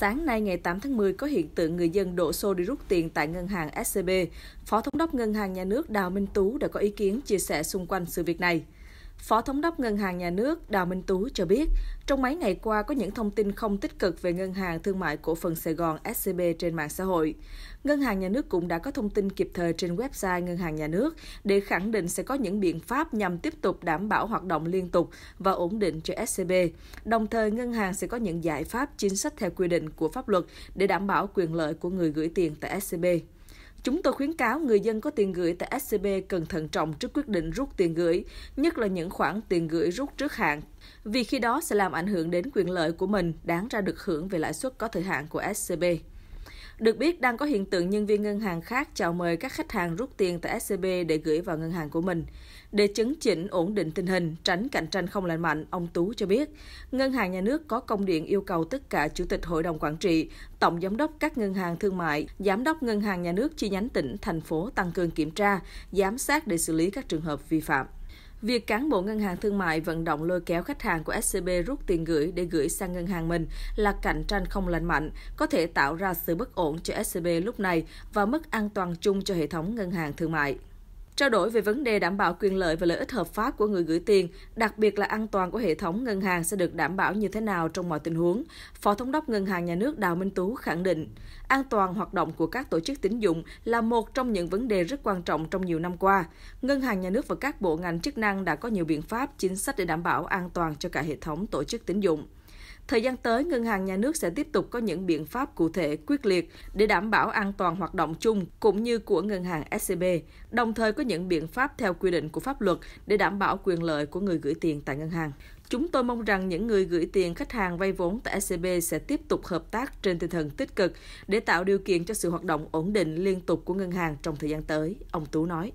sáng nay ngày 8 tháng 10 có hiện tượng người dân đổ xô đi rút tiền tại ngân hàng SCB. Phó Thống đốc Ngân hàng Nhà nước Đào Minh Tú đã có ý kiến chia sẻ xung quanh sự việc này. Phó Thống đốc Ngân hàng Nhà nước Đào Minh Tú cho biết, trong mấy ngày qua có những thông tin không tích cực về Ngân hàng Thương mại Cổ phần Sài Gòn SCB trên mạng xã hội. Ngân hàng Nhà nước cũng đã có thông tin kịp thời trên website Ngân hàng Nhà nước để khẳng định sẽ có những biện pháp nhằm tiếp tục đảm bảo hoạt động liên tục và ổn định cho SCB. Đồng thời, ngân hàng sẽ có những giải pháp chính sách theo quy định của pháp luật để đảm bảo quyền lợi của người gửi tiền tại SCB. Chúng tôi khuyến cáo người dân có tiền gửi tại SCB cần thận trọng trước quyết định rút tiền gửi, nhất là những khoản tiền gửi rút trước hạn, vì khi đó sẽ làm ảnh hưởng đến quyền lợi của mình đáng ra được hưởng về lãi suất có thời hạn của SCB. Được biết, đang có hiện tượng nhân viên ngân hàng khác chào mời các khách hàng rút tiền tại SCB để gửi vào ngân hàng của mình. Để chấn chỉnh ổn định tình hình, tránh cạnh tranh không lành mạnh, ông Tú cho biết, Ngân hàng Nhà nước có công điện yêu cầu tất cả Chủ tịch Hội đồng Quản trị, Tổng Giám đốc các ngân hàng thương mại, Giám đốc Ngân hàng Nhà nước chi nhánh tỉnh, thành phố tăng cường kiểm tra, giám sát để xử lý các trường hợp vi phạm. Việc cán bộ ngân hàng thương mại vận động lôi kéo khách hàng của SCB rút tiền gửi để gửi sang ngân hàng mình là cạnh tranh không lành mạnh, có thể tạo ra sự bất ổn cho SCB lúc này và mất an toàn chung cho hệ thống ngân hàng thương mại trao đổi về vấn đề đảm bảo quyền lợi và lợi ích hợp pháp của người gửi tiền, đặc biệt là an toàn của hệ thống ngân hàng sẽ được đảm bảo như thế nào trong mọi tình huống. Phó Thống đốc Ngân hàng Nhà nước Đào Minh Tú khẳng định, an toàn hoạt động của các tổ chức tín dụng là một trong những vấn đề rất quan trọng trong nhiều năm qua. Ngân hàng Nhà nước và các bộ ngành chức năng đã có nhiều biện pháp, chính sách để đảm bảo an toàn cho cả hệ thống tổ chức tín dụng. Thời gian tới, Ngân hàng Nhà nước sẽ tiếp tục có những biện pháp cụ thể, quyết liệt để đảm bảo an toàn hoạt động chung cũng như của Ngân hàng SCB, đồng thời có những biện pháp theo quy định của pháp luật để đảm bảo quyền lợi của người gửi tiền tại ngân hàng. Chúng tôi mong rằng những người gửi tiền khách hàng vay vốn tại SCB sẽ tiếp tục hợp tác trên tinh thần tích cực để tạo điều kiện cho sự hoạt động ổn định liên tục của ngân hàng trong thời gian tới, ông Tú nói.